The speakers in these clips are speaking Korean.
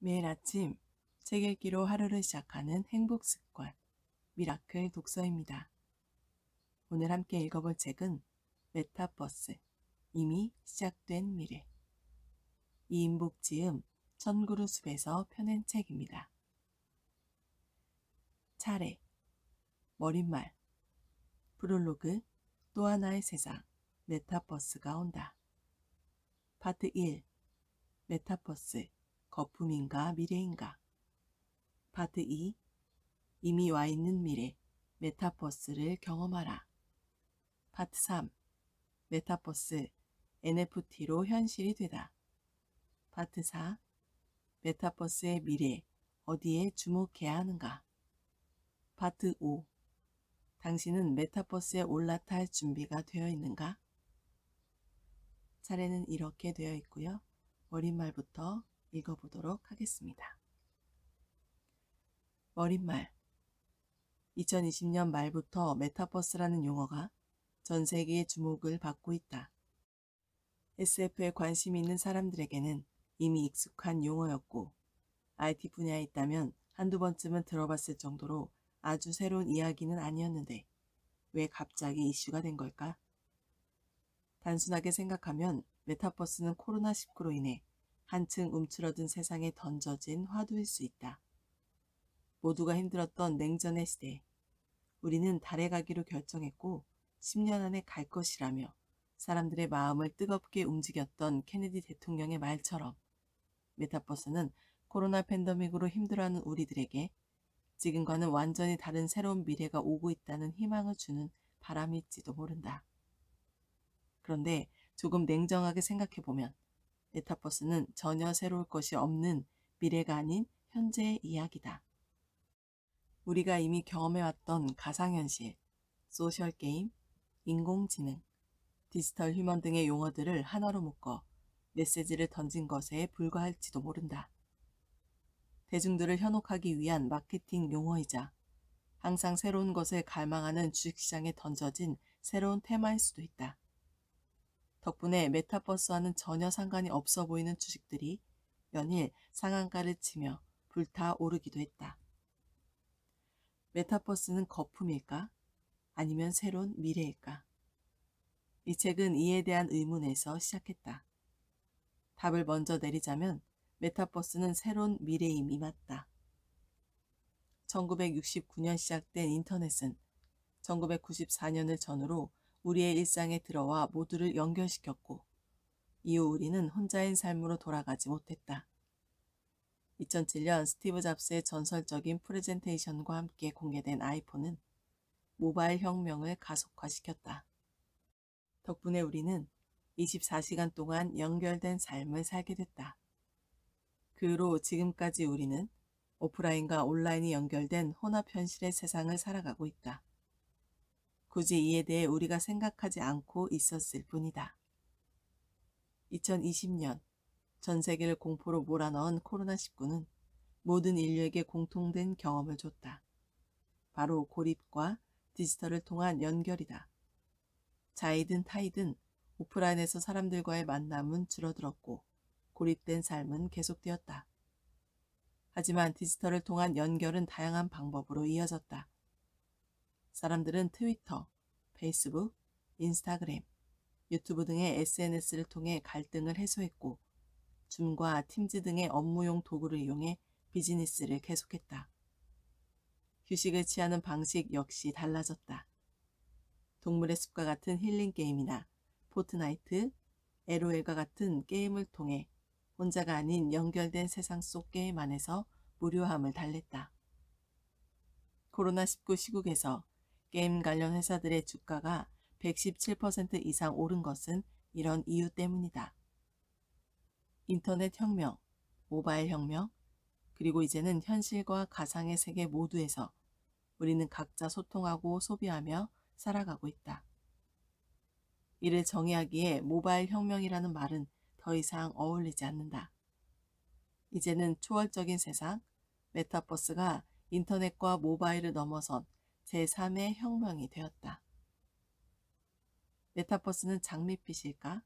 매일 아침 책 읽기로 하루를 시작하는 행복 습관 미라클 독서입니다. 오늘 함께 읽어볼 책은 메타버스 이미 시작된 미래 이인복 지음 천구루숲에서 펴낸 책입니다. 차례 머릿말 프롤로그 또 하나의 세상 메타버스가 온다 파트 1 메타버스 거품인가 미래인가 파트 2 이미 와 있는 미래 메타버스를 경험하라 파트 3 메타버스 NFT로 현실이 되다 파트 4 메타버스의 미래 어디에 주목해야 하는가 파트 5 당신은 메타버스에 올라탈 준비가 되어 있는가? 차례는 이렇게 되어 있고요. 머릿말부터 읽어보도록 하겠습니다. 머릿말 2020년 말부터 메타버스라는 용어가 전 세계의 주목을 받고 있다. SF에 관심 있는 사람들에게는 이미 익숙한 용어였고, IT 분야에 있다면 한두 번쯤은 들어봤을 정도로 아주 새로운 이야기는 아니었는데, 왜 갑자기 이슈가 된 걸까? 단순하게 생각하면 메타버스는 코로나19로 인해 한층 움츠러든 세상에 던져진 화두일 수 있다. 모두가 힘들었던 냉전의 시대. 우리는 달에 가기로 결정했고 10년 안에 갈 것이라며 사람들의 마음을 뜨겁게 움직였던 케네디 대통령의 말처럼 메타버스는 코로나 팬더믹으로 힘들어하는 우리들에게 지금과는 완전히 다른 새로운 미래가 오고 있다는 희망을 주는 바람일지도 모른다. 그런데 조금 냉정하게 생각해보면 메타버스는 전혀 새로울 것이 없는 미래가 아닌 현재의 이야기다. 우리가 이미 경험해왔던 가상현실, 소셜게임, 인공지능, 디지털 휴먼 등의 용어들을 하나로 묶어 메시지를 던진 것에 불과할지도 모른다. 대중들을 현혹하기 위한 마케팅 용어이자 항상 새로운 것을 갈망하는 주식시장에 던져진 새로운 테마일 수도 있다. 덕분에 메타버스와는 전혀 상관이 없어 보이는 주식들이 연일 상한가를 치며 불타오르기도 했다. 메타버스는 거품일까? 아니면 새로운 미래일까? 이 책은 이에 대한 의문에서 시작했다. 답을 먼저 내리자면 메타버스는 새로운 미래임이 맞다. 1969년 시작된 인터넷은 1994년을 전후로 우리의 일상에 들어와 모두를 연결시켰고 이후 우리는 혼자인 삶으로 돌아가지 못했다. 2007년 스티브 잡스의 전설적인 프레젠테이션과 함께 공개된 아이폰은 모바일 혁명을 가속화시켰다. 덕분에 우리는 24시간 동안 연결된 삶을 살게 됐다. 그로 후 지금까지 우리는 오프라인과 온라인이 연결된 혼합 현실의 세상을 살아가고 있다. 굳이 이에 대해 우리가 생각하지 않고 있었을 뿐이다. 2020년 전 세계를 공포로 몰아넣은 코로나19는 모든 인류에게 공통된 경험을 줬다. 바로 고립과 디지털을 통한 연결이다. 자이든 타이든 오프라인에서 사람들과의 만남은 줄어들었고 고립된 삶은 계속되었다. 하지만 디지털을 통한 연결은 다양한 방법으로 이어졌다. 사람들은 트위터, 페이스북, 인스타그램, 유튜브 등의 SNS를 통해 갈등을 해소했고 줌과 팀즈 등의 업무용 도구를 이용해 비즈니스를 계속했다. 휴식을 취하는 방식 역시 달라졌다. 동물의 숲과 같은 힐링 게임이나 포트나이트, LOL과 같은 게임을 통해 혼자가 아닌 연결된 세상 속 게임 안에서 무료함을 달랬다. 코로나19 시국에서 게임 관련 회사들의 주가가 117% 이상 오른 것은 이런 이유 때문이다. 인터넷 혁명, 모바일 혁명, 그리고 이제는 현실과 가상의 세계 모두에서 우리는 각자 소통하고 소비하며 살아가고 있다. 이를 정의하기에 모바일 혁명이라는 말은 더 이상 어울리지 않는다. 이제는 초월적인 세상, 메타버스가 인터넷과 모바일을 넘어선 제3의 혁명이 되었다. 메타버스는 장밋빛일까?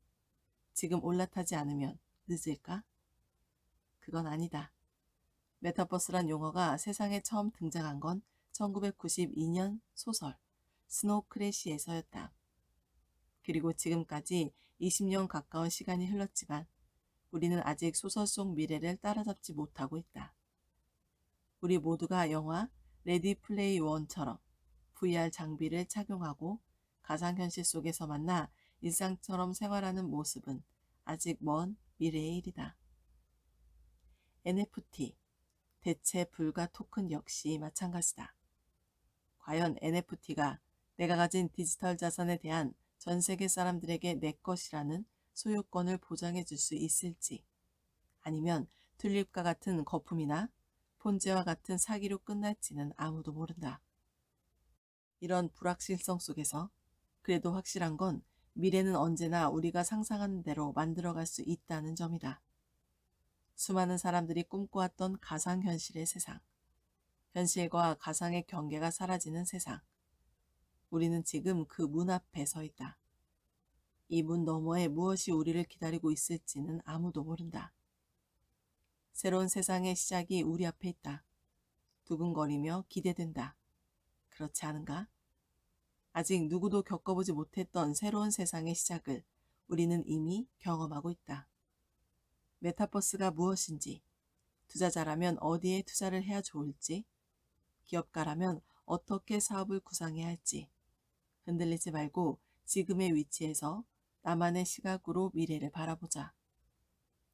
지금 올라타지 않으면 늦을까? 그건 아니다. 메타버스란 용어가 세상에 처음 등장한 건 1992년 소설 스노우 크래시에서였다. 그리고 지금까지 20년 가까운 시간이 흘렀지만 우리는 아직 소설 속 미래를 따라잡지 못하고 있다. 우리 모두가 영화 레디 플레이 원처럼 VR 장비를 착용하고 가상현실 속에서 만나 일상처럼 생활하는 모습은 아직 먼 미래의 일이다. NFT, 대체 불가 토큰 역시 마찬가지다. 과연 NFT가 내가 가진 디지털 자산에 대한 전 세계 사람들에게 내 것이라는 소유권을 보장해 줄 수 있을지, 아니면 튤립과 같은 거품이나 폰제와 같은 사기로 끝날지는 아무도 모른다. 이런 불확실성 속에서 그래도 확실한 건 미래는 언제나 우리가 상상하는 대로 만들어갈 수 있다는 점이다. 수많은 사람들이 꿈꿔왔던 가상현실의 세상. 현실과 가상의 경계가 사라지는 세상. 우리는 지금 그 문 앞에 서 있다. 이 문 너머에 무엇이 우리를 기다리고 있을지는 아무도 모른다. 새로운 세상의 시작이 우리 앞에 있다. 두근거리며 기대된다. 그렇지 않은가? 아직 누구도 겪어보지 못했던 새로운 세상의 시작을 우리는 이미 경험하고 있다. 메타버스가 무엇인지, 투자자라면 어디에 투자를 해야 좋을지, 기업가라면 어떻게 사업을 구상해야 할지, 흔들리지 말고 지금의 위치에서 나만의 시각으로 미래를 바라보자.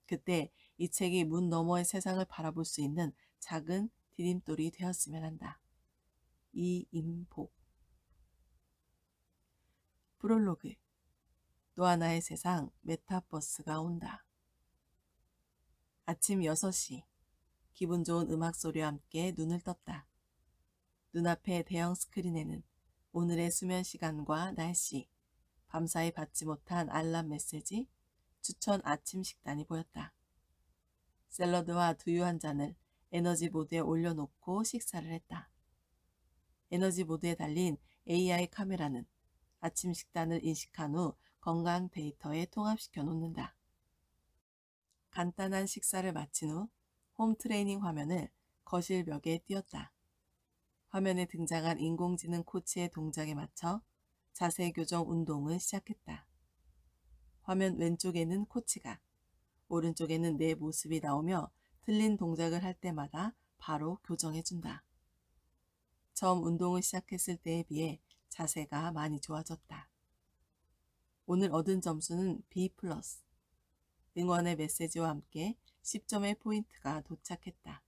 그때 이 책이 문 너머의 세상을 바라볼 수 있는 작은 디딤돌이 되었으면 한다. 이임복 프롤로그 또 하나의 세상 메타버스가 온다. 아침 6시 기분 좋은 음악 소리와 함께 눈을 떴다. 눈앞에 대형 스크린에는 오늘의 수면 시간과 날씨, 밤사이 받지 못한 알람 메시지, 추천 아침 식단이 보였다. 샐러드와 두유 한 잔을 에너지 보드에 올려놓고 식사를 했다. 에너지 모드에 달린 AI 카메라는 아침 식단을 인식한 후 건강 데이터에 통합시켜 놓는다. 간단한 식사를 마친 후 홈 트레이닝 화면을 거실 벽에 띄었다. 화면에 등장한 인공지능 코치의 동작에 맞춰 자세 교정 운동을 시작했다. 화면 왼쪽에는 코치가, 오른쪽에는 내 모습이 나오며 틀린 동작을 할 때마다 바로 교정해준다. 처음 운동을 시작했을 때에 비해 자세가 많이 좋아졌다. 오늘 얻은 점수는 B+. 응원의 메시지와 함께 10점의 포인트가 도착했다.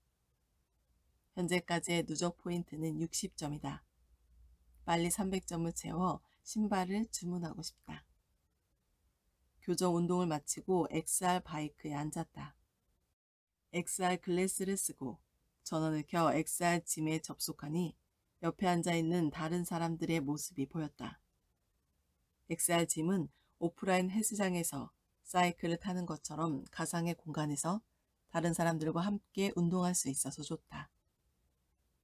현재까지의 누적 포인트는 60점이다. 빨리 300점을 채워 신발을 주문하고 싶다. 교정 운동을 마치고 XR 바이크에 앉았다. XR 글래스를 쓰고 전원을 켜 XR 짐에 접속하니 옆에 앉아 있는 다른 사람들의 모습이 보였다. XR 짐은 오프라인 헬스장에서 사이클을 타는 것처럼 가상의 공간에서 다른 사람들과 함께 운동할 수 있어서 좋다.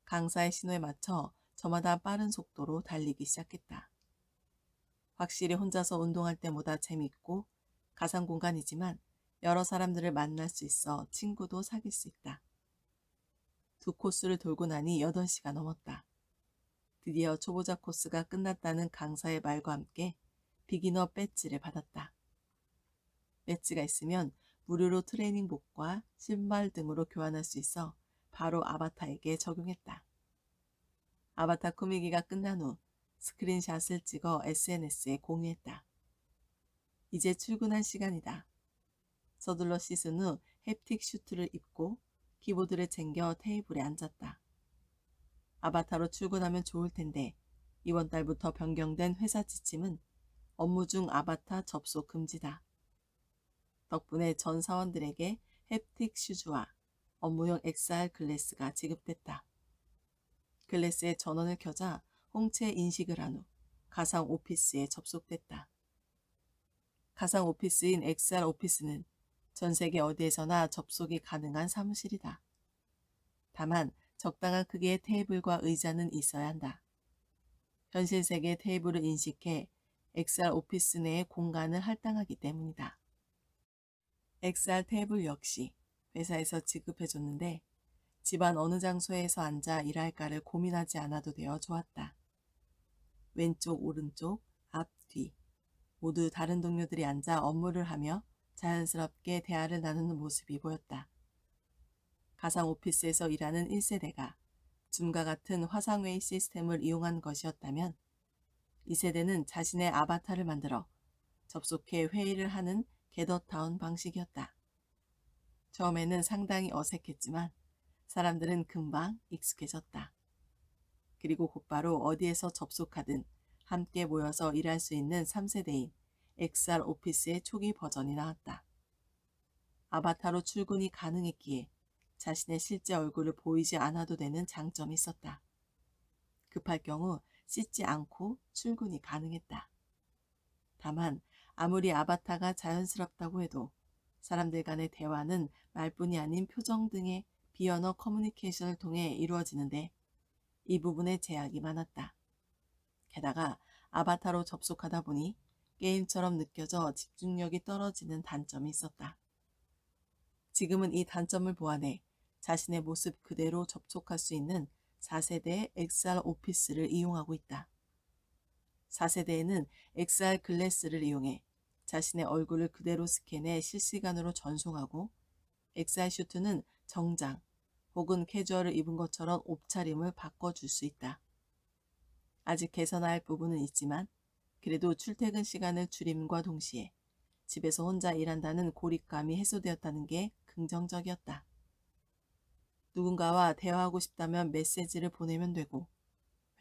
강사의 신호에 맞춰 저마다 빠른 속도로 달리기 시작했다. 확실히 혼자서 운동할 때보다 재밌고 가상 공간이지만 여러 사람들을 만날 수 있어 친구도 사귈 수 있다. 두 코스를 돌고 나니 8시가 넘었다. 드디어 초보자 코스가 끝났다는 강사의 말과 함께 비기너 배지를 받았다. 배지가 있으면 무료로 트레이닝복과 신발 등으로 교환할 수 있어 바로 아바타에게 적용했다. 아바타 꾸미기가 끝난 후 스크린샷을 찍어 SNS에 공유했다. 이제 출근할 시간이다. 서둘러 씻은 후 햅틱 슈트를 입고 키보드를 챙겨 테이블에 앉았다. 아바타로 출근하면 좋을 텐데 이번 달부터 변경된 회사 지침은 업무 중 아바타 접속 금지다. 덕분에 전 사원들에게 햅틱 슈즈와 업무용 XR 글래스가 지급됐다. 글래스에 전원을 켜자 홍채 인식을 한 후 가상 오피스에 접속됐다. 가상 오피스인 XR 오피스는 전 세계 어디에서나 접속이 가능한 사무실이다. 다만 적당한 크기의 테이블과 의자는 있어야 한다. 현실 세계 의 테이블을 인식해 XR 오피스 내의 공간을 할당하기 때문이다. XR 테이블 역시 회사에서 지급해줬는데 집안 어느 장소에서 앉아 일할까를 고민하지 않아도 되어 좋았다. 왼쪽, 오른쪽, 앞, 뒤 모두 다른 동료들이 앉아 업무를 하며 자연스럽게 대화를 나누는 모습이 보였다. 가상 오피스에서 일하는 1세대가 줌과 같은 화상회의 시스템을 이용한 것이었다면 2세대는 자신의 아바타를 만들어 접속해 회의를 하는 게더타운 방식이었다. 처음에는 상당히 어색했지만 사람들은 금방 익숙해졌다. 그리고 곧바로 어디에서 접속하든 함께 모여서 일할 수 있는 3세대인 XR 오피스의 초기 버전이 나왔다. 아바타로 출근이 가능했기에 자신의 실제 얼굴을 보이지 않아도 되는 장점이 있었다. 급할 경우 씻지 않고 출근이 가능했다. 다만 아무리 아바타가 자연스럽다고 해도 사람들 간의 대화는 말뿐이 아닌 표정 등의 비언어 커뮤니케이션을 통해 이루어지는데 이 부분에 제약이 많았다. 게다가 아바타로 접속하다 보니 게임처럼 느껴져 집중력이 떨어지는 단점이 있었다. 지금은 이 단점을 보완해 자신의 모습 그대로 접촉할 수 있는 4세대 XR 오피스를 이용하고 있다. 4세대에는 XR 글래스를 이용해 자신의 얼굴을 그대로 스캔해 실시간으로 전송하고 XR 슈트는 정장 혹은 캐주얼을 입은 것처럼 옷차림을 바꿔줄 수 있다. 아직 개선할 부분은 있지만 그래도 출퇴근 시간을 줄임과 동시에 집에서 혼자 일한다는 고립감이 해소되었다는 게 긍정적이었다. 누군가와 대화하고 싶다면 메시지를 보내면 되고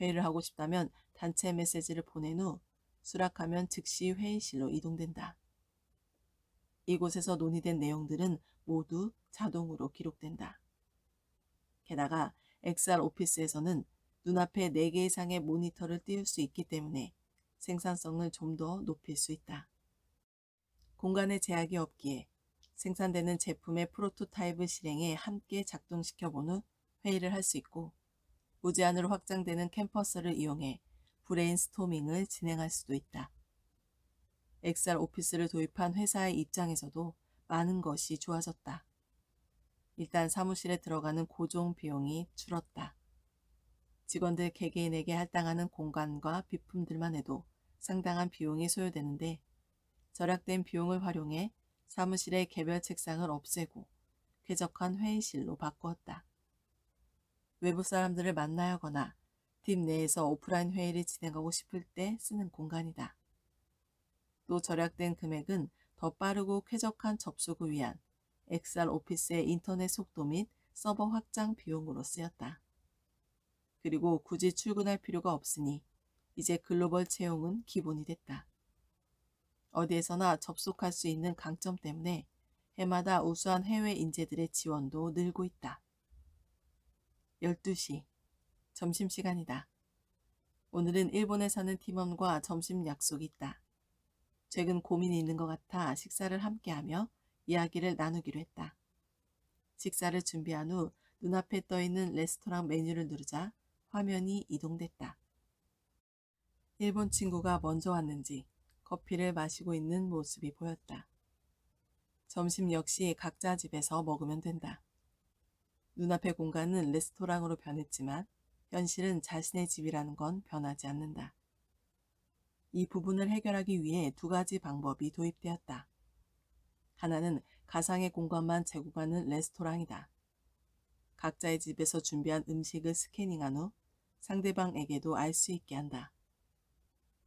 회의를 하고 싶다면 단체 메시지를 보낸 후 수락하면 즉시 회의실로 이동된다. 이곳에서 논의된 내용들은 모두 자동으로 기록된다. 게다가 XR 오피스에서는 눈앞에 4개 이상의 모니터를 띄울 수 있기 때문에 생산성을 좀 더 높일 수 있다. 공간의 제약이 없기에 생산되는 제품의 프로토타입을 실행해 함께 작동시켜 본 후 회의를 할 수 있고 무제한으로 확장되는 캠퍼스를 이용해 브레인스토밍을 진행할 수도 있다. 엑셀 오피스를 도입한 회사의 입장에서도 많은 것이 좋아졌다. 일단 사무실에 들어가는 고정 비용이 줄었다. 직원들 개개인에게 할당하는 공간과 비품들만 해도 상당한 비용이 소요되는데 절약된 비용을 활용해 사무실의 개별 책상을 없애고 쾌적한 회의실로 바꾸었다. 외부 사람들을 만나거나 팀 내에서 오프라인 회의를 진행하고 싶을 때 쓰는 공간이다. 또 절약된 금액은 더 빠르고 쾌적한 접속을 위한 엑셀 오피스의 인터넷 속도 및 서버 확장 비용으로 쓰였다. 그리고 굳이 출근할 필요가 없으니 이제 글로벌 채용은 기본이 됐다. 어디에서나 접속할 수 있는 강점 때문에 해마다 우수한 해외 인재들의 지원도 늘고 있다. 12시 점심시간이다. 오늘은 일본에 사는 팀원과 점심 약속이 있다. 최근 고민이 있는 것 같아 식사를 함께하며 이야기를 나누기로 했다. 식사를 준비한 후 눈앞에 떠있는 레스토랑 메뉴를 누르자 화면이 이동됐다. 일본 친구가 먼저 왔는지 커피를 마시고 있는 모습이 보였다. 점심 역시 각자 집에서 먹으면 된다. 눈앞의 공간은 레스토랑으로 변했지만 현실은 자신의 집이라는 건 변하지 않는다. 이 부분을 해결하기 위해 두 가지 방법이 도입되었다. 하나는 가상의 공간만 제공하는 레스토랑이다. 각자의 집에서 준비한 음식을 스캐닝한 후 상대방에게도 알 수 있게 한다.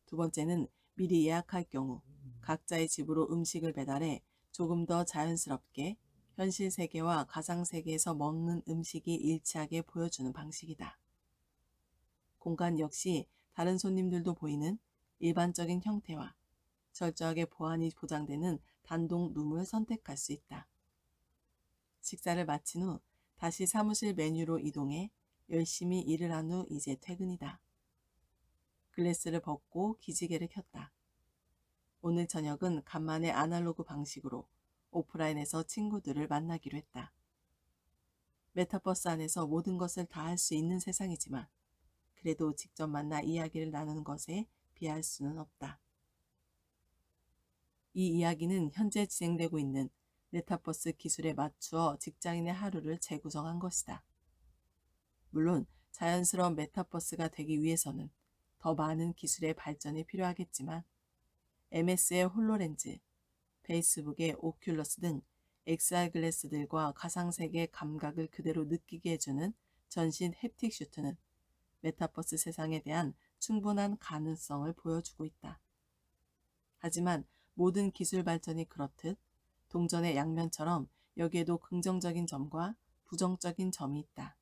두 번째는 미리 예약할 경우 각자의 집으로 음식을 배달해 조금 더 자연스럽게 현실 세계와 가상 세계에서 먹는 음식이 일치하게 보여주는 방식이다. 공간 역시 다른 손님들도 보이는 일반적인 형태와 철저하게 보안이 보장되는 단독 룸을 선택할 수 있다. 식사를 마친 후 다시 사무실 메뉴로 이동해 열심히 일을 한 후 이제 퇴근이다. 글래스를 벗고 기지개를 켰다. 오늘 저녁은 간만에 아날로그 방식으로 오프라인에서 친구들을 만나기로 했다. 메타버스 안에서 모든 것을 다 할 수 있는 세상이지만 그래도 직접 만나 이야기를 나누는 것에 비할 수는 없다. 이 이야기는 현재 진행되고 있는 메타버스 기술에 맞추어 직장인의 하루를 재구성한 것이다. 물론 자연스러운 메타버스가 되기 위해서는 더 많은 기술의 발전이 필요하겠지만 MS의 홀로렌즈, 페이스북의 오큘러스 등 XR 글래스들과 가상세계 감각을 그대로 느끼게 해주는 전신 햅틱 슈트는 메타버스 세상에 대한 충분한 가능성을 보여주고 있다. 하지만 모든 기술 발전이 그렇듯 동전의 양면처럼 여기에도 긍정적인 점과 부정적인 점이 있다.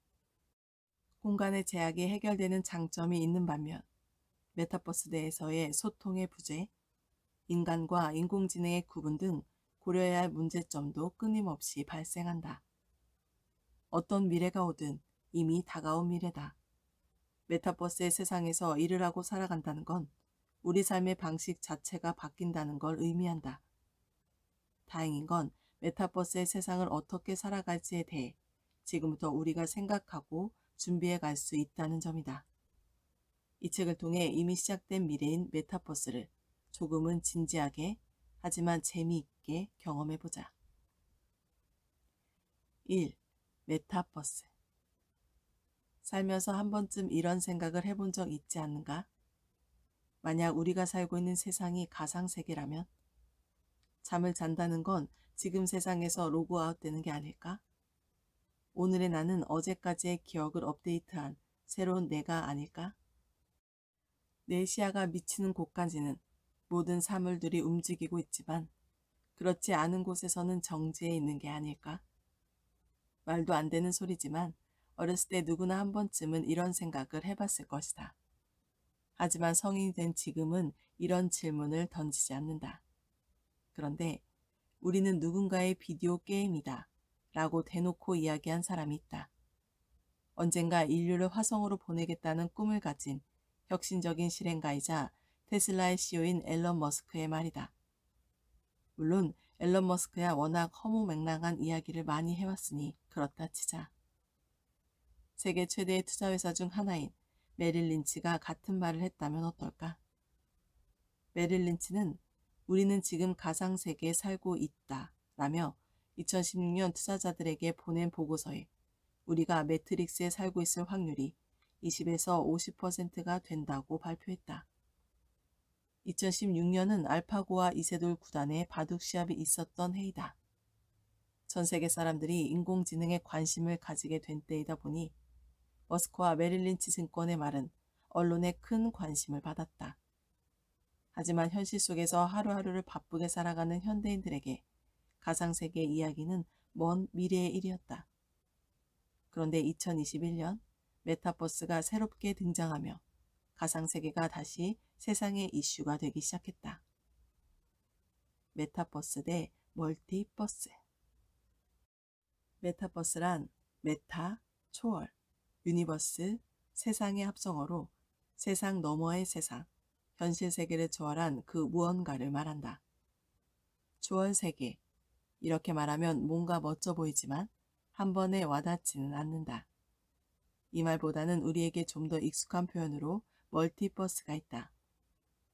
공간의 제약이 해결되는 장점이 있는 반면 메타버스 내에서의 소통의 부재, 인간과 인공지능의 구분 등 고려해야 할 문제점도 끊임없이 발생한다. 어떤 미래가 오든 이미 다가온 미래다. 메타버스의 세상에서 일을 하고 살아간다는 건 우리 삶의 방식 자체가 바뀐다는 걸 의미한다. 다행인 건 메타버스의 세상을 어떻게 살아갈지에 대해 지금부터 우리가 생각하고 준비해 갈 수 있다는 점이다. 이 책을 통해 이미 시작된 미래인 메타버스를 조금은 진지하게 하지만 재미있게 경험해보자. 1. 메타버스 살면서 한 번쯤 이런 생각을 해본 적 있지 않는가? 만약 우리가 살고 있는 세상이 가상세계라면? 잠을 잔다는 건 지금 세상에서 로그아웃 되는 게 아닐까? 오늘의 나는 어제까지의 기억을 업데이트한 새로운 내가 아닐까? 내 시야가 미치는 곳까지는 모든 사물들이 움직이고 있지만 그렇지 않은 곳에서는 정지해 있는 게 아닐까. 말도 안 되는 소리지만 어렸을 때 누구나 한 번쯤은 이런 생각을 해봤을 것이다. 하지만 성인이 된 지금은 이런 질문을 던지지 않는다. 그런데 우리는 누군가의 비디오 게임이다 라고 대놓고 이야기한 사람이 있다. 언젠가 인류를 화성으로 보내겠다는 꿈을 가진 혁신적인 실행가이자 테슬라의 CEO인 앨런 머스크의 말이다. 물론 앨런 머스크야 워낙 허무맹랑한 이야기를 많이 해왔으니 그렇다 치자. 세계 최대의 투자회사 중 하나인 메릴 린치가 같은 말을 했다면 어떨까? 메릴 린치는 우리는 지금 가상세계에 살고 있다 라며 2016년 투자자들에게 보낸 보고서에 우리가 매트릭스에 살고 있을 확률이 20에서 50%가 된다고 발표했다. 2016년은 알파고와 이세돌 구단의 바둑 시합이 있었던 해이다. 전 세계 사람들이 인공지능에 관심을 가지게 된 때이다 보니 머스크와 메릴린치 증권의 말은 언론에 큰 관심을 받았다. 하지만 현실 속에서 하루하루를 바쁘게 살아가는 현대인들에게 가상세계 이야기는 먼 미래의 일이었다. 그런데 2021년 메타버스가 새롭게 등장하며 가상세계가 다시 세상의 이슈가 되기 시작했다. 메타버스 대 멀티버스 메타버스란 메타, 초월, 유니버스, 세상의 합성어로 세상 너머의 세상, 현실 세계를 초월한 그 무언가를 말한다. 초월 세계. 이렇게 말하면 뭔가 멋져 보이지만 한 번에 와닿지는 않는다. 이 말보다는 우리에게 좀 더 익숙한 표현으로 멀티버스가 있다.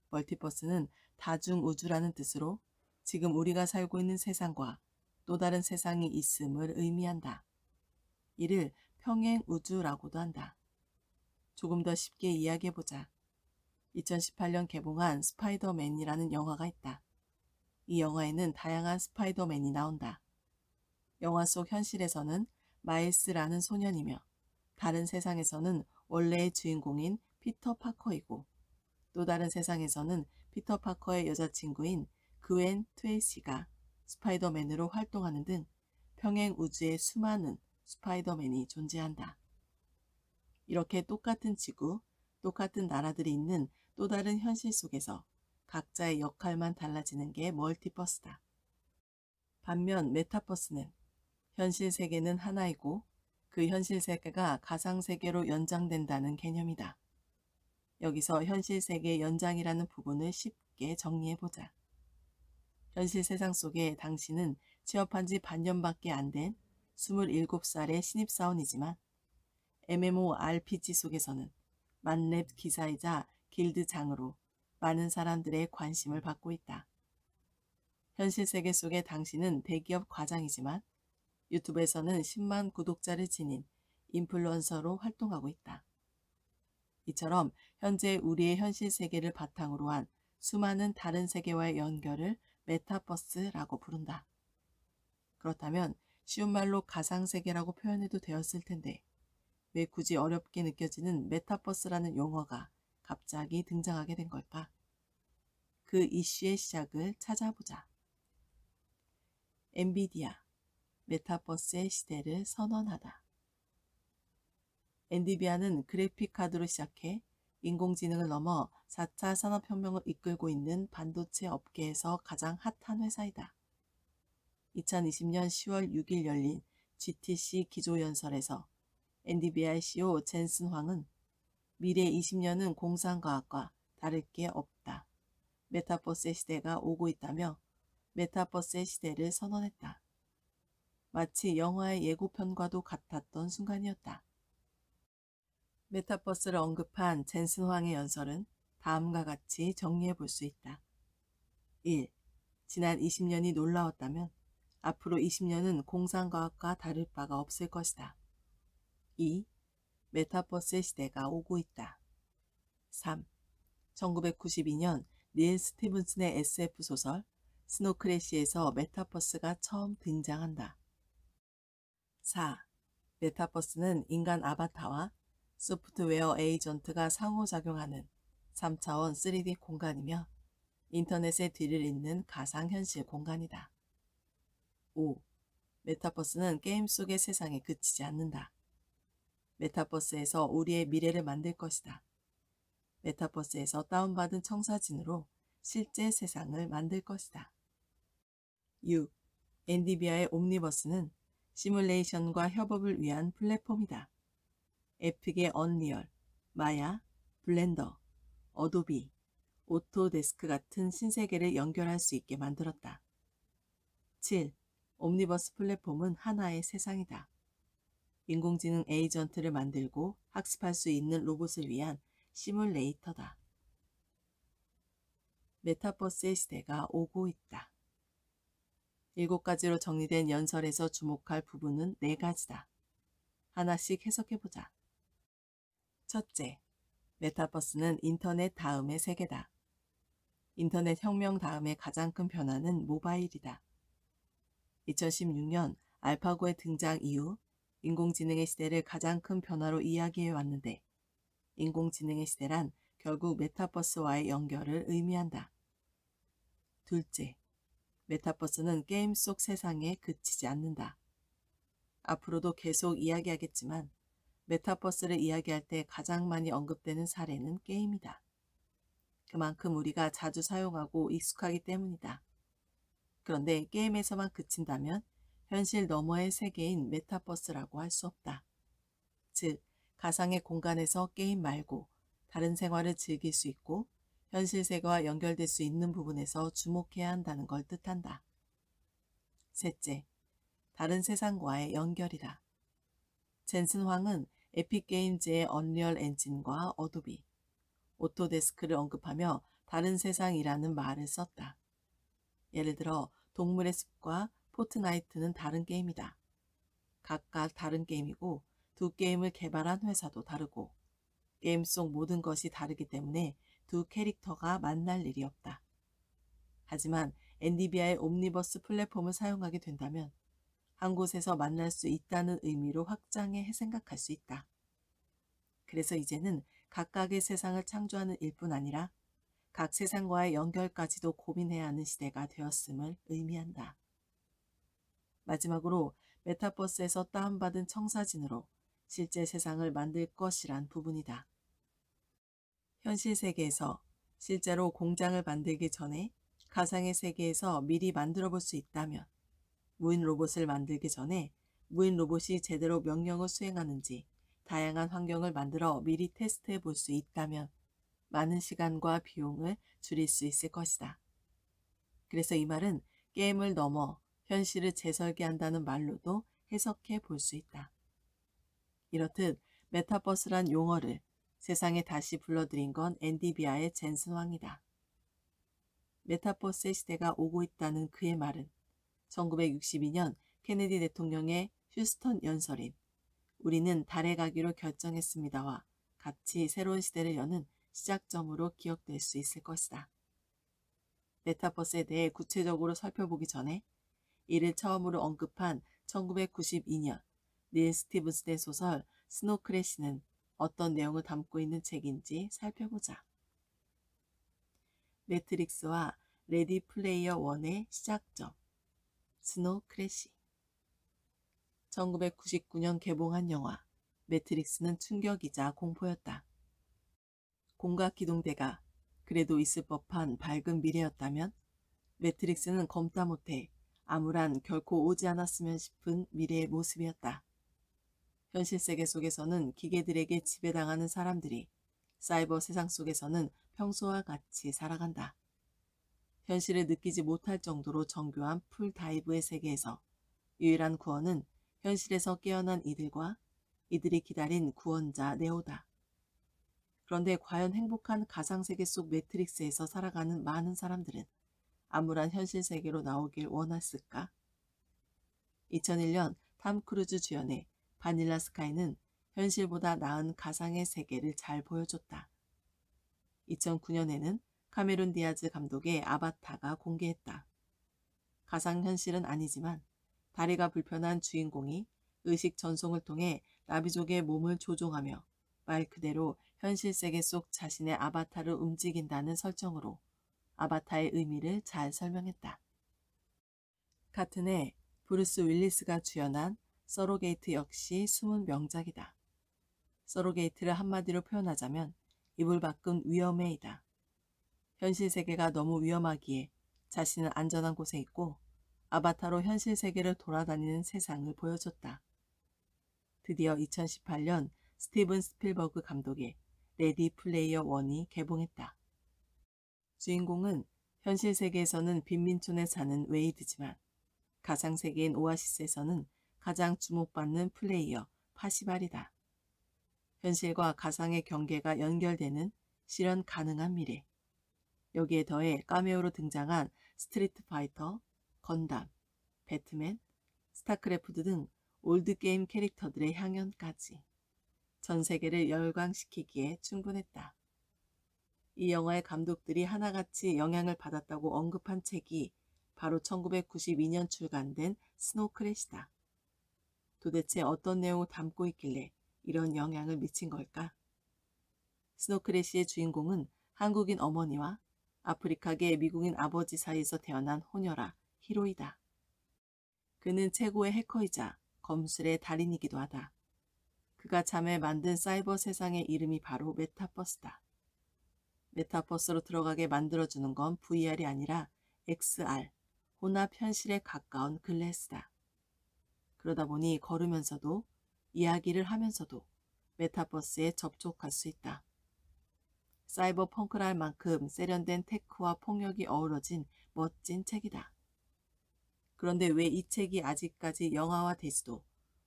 멀티버스는 다중우주라는 뜻으로 지금 우리가 살고 있는 세상과 또 다른 세상이 있음을 의미한다. 이를 평행우주라고도 한다. 조금 더 쉽게 이야기해보자. 2018년 개봉한 스파이더맨이라는 영화가 있다. 이 영화에는 다양한 스파이더맨이 나온다. 영화 속 현실에서는 마일스라는 소년이며 다른 세상에서는 원래의 주인공인 피터 파커이고 또 다른 세상에서는 피터 파커의 여자친구인 그웬 트웨이시가 스파이더맨으로 활동하는 등 평행 우주의 수많은 스파이더맨이 존재한다. 이렇게 똑같은 지구, 똑같은 나라들이 있는 또 다른 현실 속에서 각자의 역할만 달라지는 게 멀티버스다. 반면 메타버스는 현실 세계는 하나이고 그 현실 세계가 가상 세계로 연장된다는 개념이다. 여기서 현실 세계의 연장이라는 부분을 쉽게 정리해보자. 현실 세상 속에 당신은 취업한 지 반년밖에 안 된 27살의 신입사원이지만 MMORPG 속에서는 만렙 기사이자 길드장으로 많은 사람들의 관심을 받고 있다. 현실 세계 속에 당신은 대기업 과장이지만 유튜브에서는 10만 구독자를 지닌 인플루언서로 활동하고 있다. 이처럼 현재 우리의 현실 세계를 바탕으로 한 수많은 다른 세계와의 연결을 메타버스라고 부른다. 그렇다면 쉬운 말로 가상세계라고 표현해도 되었을 텐데 왜 굳이 어렵게 느껴지는 메타버스라는 용어가 갑자기 등장하게 된 걸까? 그 이슈의 시작을 찾아보자. 엔비디아 메타버스의 시대를 선언하다. 엔디비아는 그래픽카드로 시작해 인공지능을 넘어 4차 산업혁명을 이끌고 있는 반도체 업계에서 가장 핫한 회사이다. 2020년 10월 6일 열린 GTC 기조연설에서 엔디비아의 CEO 젠슨 황은 미래 20년은 공상과학과 다를 게 없다. 메타버스의 시대가 오고 있다며 메타버스의 시대를 선언했다. 마치 영화의 예고편과도 같았던 순간이었다. 메타버스를 언급한 젠슨 황의 연설은 다음과 같이 정리해 볼 수 있다. 1. 지난 20년이 놀라웠다면 앞으로 20년은 공상과학과 다를 바가 없을 것이다. 2. 메타버스의 시대가 오고 있다. 3. 1992년 닐 스티븐슨의 SF 소설 스노크래시에서 메타버스가 처음 등장한다. 4. 메타버스는 인간 아바타와 소프트웨어 에이전트가 상호작용하는 3차원 3D 공간이며 인터넷에 뒤를 잇는 가상현실 공간이다. 5. 메타버스는 게임 속의 세상에 그치지 않는다. 메타버스에서 우리의 미래를 만들 것이다. 메타버스에서 다운받은 청사진으로 실제 세상을 만들 것이다. 6. 엔디비아의 옴니버스는 시뮬레이션과 협업을 위한 플랫폼이다. 에픽의 언리얼, 마야, 블렌더, 어도비, 오토데스크 같은 신세계를 연결할 수 있게 만들었다. 7. 옴니버스 플랫폼은 하나의 세상이다. 인공지능 에이전트를 만들고 학습할 수 있는 로봇을 위한 시뮬레이터다. 메타버스의 시대가 오고 있다. 일곱 가지로 정리된 연설에서 주목할 부분은 네 가지다. 하나씩 해석해보자. 첫째, 메타버스는 인터넷 다음의 세계다. 인터넷 혁명 다음에 가장 큰 변화는 모바일이다. 2016년 알파고의 등장 이후 인공지능의 시대를 가장 큰 변화로 이야기해 왔는데 인공지능의 시대란 결국 메타버스와의 연결을 의미한다. 둘째, 메타버스는 게임 속 세상에 그치지 않는다. 앞으로도 계속 이야기하겠지만 메타버스를 이야기할 때 가장 많이 언급되는 사례는 게임이다. 그만큼 우리가 자주 사용하고 익숙하기 때문이다. 그런데 게임에서만 그친다면 현실 너머의 세계인 메타버스라고 할 수 없다. 즉, 가상의 공간에서 게임 말고 다른 생활을 즐길 수 있고 현실 세계와 연결될 수 있는 부분에서 주목해야 한다는 걸 뜻한다. 셋째, 다른 세상과의 연결이다. 젠슨 황은 에픽게임즈의 언리얼 엔진과 어도비, 오토데스크를 언급하며 다른 세상이라는 말을 썼다. 예를 들어 동물의 숲과 포트나이트는 다른 게임이다. 각각 다른 게임이고 두 게임을 개발한 회사도 다르고 게임 속 모든 것이 다르기 때문에 두 캐릭터가 만날 일이 없다. 하지만 엔디비아의 옴니버스 플랫폼을 사용하게 된다면 한 곳에서 만날 수 있다는 의미로 확장해 생각할 수 있다. 그래서 이제는 각각의 세상을 창조하는 일뿐 아니라 각 세상과의 연결까지도 고민해야 하는 시대가 되었음을 의미한다. 마지막으로 메타버스에서 다운받은 청사진으로 실제 세상을 만들 것이란 부분이다. 현실 세계에서 실제로 공장을 만들기 전에 가상의 세계에서 미리 만들어 볼 수 있다면 무인 로봇을 만들기 전에 무인 로봇이 제대로 명령을 수행하는지 다양한 환경을 만들어 미리 테스트해 볼 수 있다면 많은 시간과 비용을 줄일 수 있을 것이다. 그래서 이 말은 게임을 넘어 현실을 재설계한다는 말로도 해석해 볼 수 있다. 이렇듯 메타버스란 용어를 세상에 다시 불러들인 건 엔디비아의 젠슨 왕이다. 메타버스의 시대가 오고 있다는 그의 말은 1962년 케네디 대통령의 휴스턴 연설인 우리는 달에 가기로 결정했습니다와 같이 새로운 시대를 여는 시작점으로 기억될 수 있을 것이다. 메타버스에 대해 구체적으로 살펴보기 전에 이를 처음으로 언급한 1992년 닐스티븐스의 소설 스노크래시는 어떤 내용을 담고 있는 책인지 살펴보자. 매트릭스와 레디 플레이어 1의 시작점 스노우 크래시 1999년 개봉한 영화 매트릭스는 충격이자 공포였다. 공각 기동대가 그래도 있을 법한 밝은 미래였다면 매트릭스는 검다 못해 암울한 결코 오지 않았으면 싶은 미래의 모습이었다. 현실 세계 속에서는 기계들에게 지배당하는 사람들이 사이버 세상 속에서는 평소와 같이 살아간다. 현실을 느끼지 못할 정도로 정교한 풀 다이브의 세계에서 유일한 구원은 현실에서 깨어난 이들과 이들이 기다린 구원자 네오다. 그런데 과연 행복한 가상세계 속 매트릭스에서 살아가는 많은 사람들은 암울한 현실 세계로 나오길 원했을까? 2001년 탐 크루즈 주연의 바닐라 스카이는 현실보다 나은 가상의 세계를 잘 보여줬다. 2009년에는 카메룬 디아즈 감독의 아바타가 공개했다. 가상현실은 아니지만 다리가 불편한 주인공이 의식 전송을 통해 나비족의 몸을 조종하며 말 그대로 현실 세계 속 자신의 아바타를 움직인다는 설정으로 아바타의 의미를 잘 설명했다. 같은 해 브루스 윌리스가 주연한 서로게이트 역시 숨은 명작이다. 서로게이트를 한마디로 표현하자면 이불 밖은 위험해이다. 현실 세계가 너무 위험하기에 자신은 안전한 곳에 있고 아바타로 현실 세계를 돌아다니는 세상을 보여줬다. 드디어 2018년 스티븐 스필버그 감독의 레디 플레이어 1이 개봉했다. 주인공은 현실 세계에서는 빈민촌에 사는 웨이드지만 가상 세계인 오아시스에서는 가장 주목받는 플레이어 파시발이다. 현실과 가상의 경계가 연결되는 실현 가능한 미래. 여기에 더해 까메오로 등장한 스트리트 파이터, 건담, 배트맨, 스타크래프트 등 올드게임 캐릭터들의 향연까지 전 세계를 열광시키기에 충분했다. 이 영화의 감독들이 하나같이 영향을 받았다고 언급한 책이 바로 1992년 출간된 스노크래시다. 도대체 어떤 내용을 담고 있길래 이런 영향을 미친 걸까? 스노크래시의 주인공은 한국인 어머니와 아프리카계 미국인 아버지 사이에서 태어난 혼혈아 히로이다. 그는 최고의 해커이자 검술의 달인이기도 하다. 그가 참매 만든 사이버 세상의 이름이 바로 메타버스다. 메타버스로 들어가게 만들어주는 건 VR이 아니라 XR, 혼합 현실에 가까운 글래스다. 그러다 보니 걸으면서도 이야기를 하면서도 메타버스에 접촉할 수 있다. 사이버 펑크랄 만큼 세련된 테크와 폭력이 어우러진 멋진 책이다. 그런데 왜 이 책이 아직까지 영화화 되지도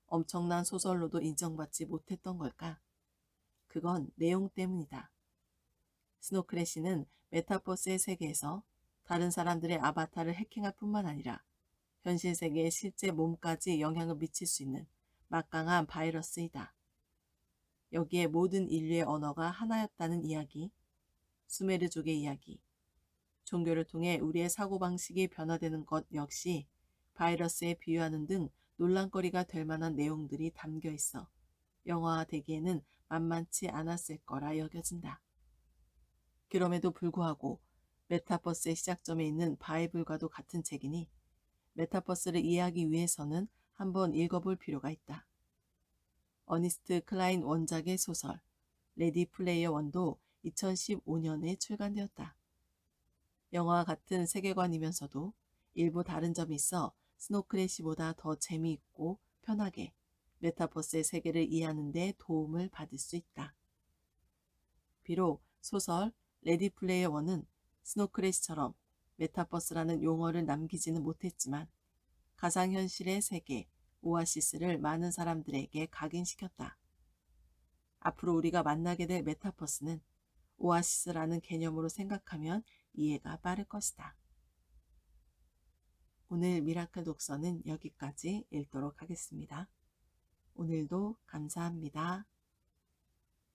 엄청난 소설로도 인정받지 못했던 걸까? 그건 내용 때문이다. 스노크래시는 메타버스의 세계에서 다른 사람들의 아바타를 해킹할 뿐만 아니라 현실 세계의 실제 몸까지 영향을 미칠 수 있는 막강한 바이러스이다. 여기에 모든 인류의 언어가 하나였다는 이야기, 수메르족의 이야기, 종교를 통해 우리의 사고방식이 변화되는 것 역시 바이러스에 비유하는 등 논란거리가 될 만한 내용들이 담겨 있어 영화화되기에는 만만치 않았을 거라 여겨진다. 그럼에도 불구하고 메타버스의 시작점에 있는 바이블과도 같은 책이니 메타버스를 이해하기 위해서는 한번 읽어볼 필요가 있다. 어니스트 클라인 원작의 소설 레디 플레이어 원도 2015년에 출간되었다. 영화와 같은 세계관이면서도 일부 다른 점이 있어 스노크래시보다 더 재미있고 편하게 메타버스의 세계를 이해하는 데 도움을 받을 수 있다. 비록 소설 레디 플레이어 원은 스노크래시처럼 메타버스라는 용어를 남기지는 못했지만 가상현실의 세계, 오아시스를 많은 사람들에게 각인시켰다. 앞으로 우리가 만나게 될 메타버스는 오아시스라는 개념으로 생각하면 이해가 빠를 것이다. 오늘 미라클 독서는 여기까지 읽도록 하겠습니다. 오늘도 감사합니다.